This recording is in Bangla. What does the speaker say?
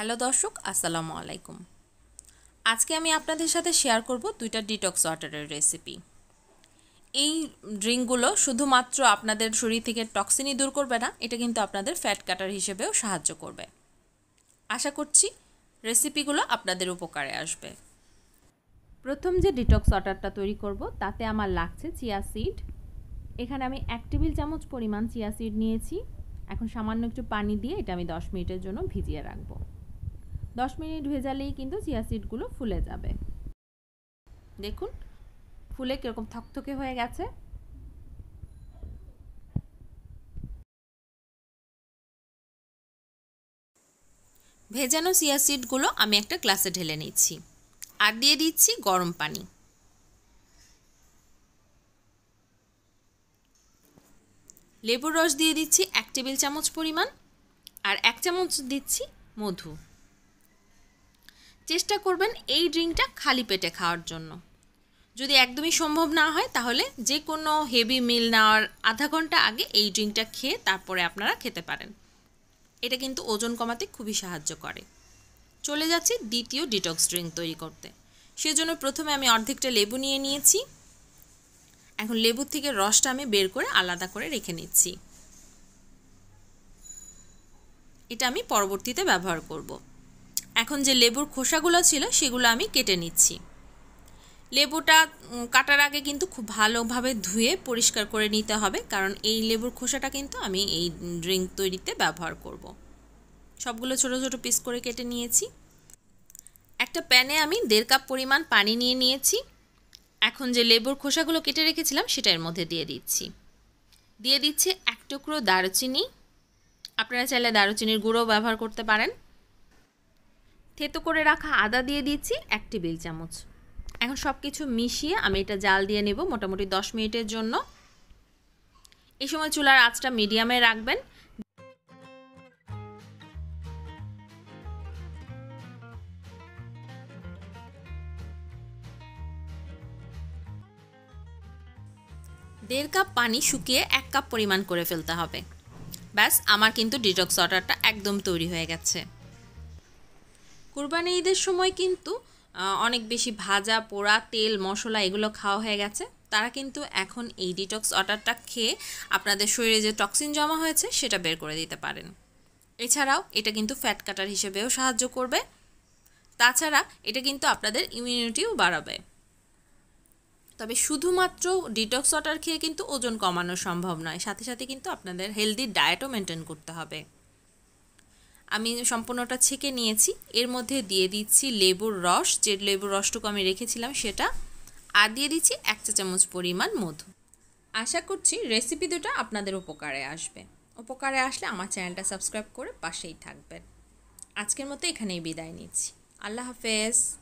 হ্যালো দর্শক আসসালামু আলাইকুম আজকে আমি আপনাদের সাথে শেয়ার করব দুইটা ডিটক্স ওয়াটারের রেসিপি এই ড্রিঙ্কগুলো শুধুমাত্র আপনাদের শরীর থেকে টক্সিনই দূর করবে না এটা কিন্তু আপনাদের ফ্যাট কাটার হিসেবেও সাহায্য করবে আশা করছি রেসিপিগুলো আপনাদের উপকারে আসবে প্রথম যে ডিটক্স ওয়াটারটা তৈরি করব তাতে আমার লাগছে চিয়া সিড এখানে আমি এক টেবিল চামচ পরিমাণ চিয়া সিড নিয়েছি এখন সামান্য একটু পানি দিয়ে এটা আমি দশ মিনিটের জন্য ভিজিয়ে রাখবো দশ মিনিট ভেজালেই কিন্তু চিয়া সিডগুলো ফুলে যাবে দেখুন ফুলে কীরকম থকথকে হয়ে গেছে ভেজানো চিয়া সিডগুলো আমি একটা গ্লাসে ঢেলে নিচ্ছি আর দিয়ে দিচ্ছি গরম পানি লেবুর রস দিয়ে দিচ্ছি এক টেবিল চামচ পরিমাণ আর এক চামচ দিচ্ছি মধু চেষ্টা করবেন এই ড্রিঙ্কটা খালি পেটে খাওয়ার জন্য যদি একদমই সম্ভব না হয় তাহলে যে কোনো হেভি মিল নেওয়ার আধা ঘন্টা আগে এই ড্রিঙ্কটা খেয়ে তারপরে আপনারা খেতে পারেন এটা কিন্তু ওজন কমাতে খুবই সাহায্য করে চলে যাচ্ছে দ্বিতীয় ডিটক্স ড্রিঙ্ক তৈরি করতে সেজন্য প্রথমে আমি অর্ধেকটা লেবু নিয়ে নিয়েছি এখন লেবুর থেকে রসটা আমি বের করে আলাদা করে রেখে নিচ্ছি এটা আমি পরবর্তীতে ব্যবহার করবো এখন যে লেবুর খোসাগুলো ছিল সেগুলো আমি কেটে নিচ্ছি লেবুটা কাটার আগে কিন্তু খুব ভালোভাবে ধুয়ে পরিষ্কার করে নিতে হবে কারণ এই লেবুর খোসাটা কিন্তু আমি এই ড্রিঙ্ক তৈরিতে ব্যবহার করব। সবগুলো ছোট ছোট পিস করে কেটে নিয়েছি একটা প্যানে আমি দেড় কাপ পরিমাণ পানি নিয়ে নিয়েছি এখন যে লেবুর খোসাগুলো কেটে রেখেছিলাম সেটা এর মধ্যে দিয়ে দিচ্ছি দিয়ে দিচ্ছি এক টুকরো দারুচিনি আপনারা চাইলে দারুচিনির গুঁড়ো ব্যবহার করতে পারেন থেতো করে রাখা আদা দিয়ে দিচ্ছি এক টেবিল চামচ এখন সব কিছু মিশিয়ে আমি এটা জাল দিয়ে নেব মোটামুটি 10 মিনিটের জন্য এই সময় চুলার আঁচটা মিডিয়ামে রাখবেন দেড় কাপ পানি শুকিয়ে এক কাপ পরিমাণ করে ফেলতে হবে ব্যাস আমার কিন্তু ডিটক্স অর্ডারটা একদম তৈরি হয়ে গেছে কোরবানি ঈদের সময় কিন্তু অনেক বেশি ভাজা পোড়া তেল মশলা এগুলো খাওয়া হয়ে গেছে তারা কিন্তু এখন এই ডিটক্স অর্ডারটা খেয়ে আপনাদের শরীরে যে টক্সিন জমা হয়েছে সেটা বের করে দিতে পারেন এছাড়াও এটা কিন্তু ফ্যাট কাটার হিসেবেও সাহায্য করবে তাছাড়া এটা কিন্তু আপনাদের ইমিউনিটিও বাড়াবে তবে শুধুমাত্র ডিটক্স ওয়াটার খেয়ে কিন্তু ওজন কমানো সম্ভব নয় সাথে সাথে কিন্তু আপনাদের হেলদি ডায়েটও মেনটেন করতে হবে আমি সম্পূর্ণটা ছেঁকে নিয়েছি এর মধ্যে দিয়ে দিচ্ছি লেবুর রস যে লেবুর রসটুকু আমি রেখেছিলাম সেটা আর দিয়ে দিচ্ছি এক চা চামচ পরিমাণ মধু আশা করছি রেসিপি দুটো আপনাদের উপকারে আসবে উপকারে আসলে আমার চ্যানেলটা সাবস্ক্রাইব করে পাশেই থাকবেন আজকের মতো এখানেই বিদায় নিচ্ছি আল্লাহ হাফেজ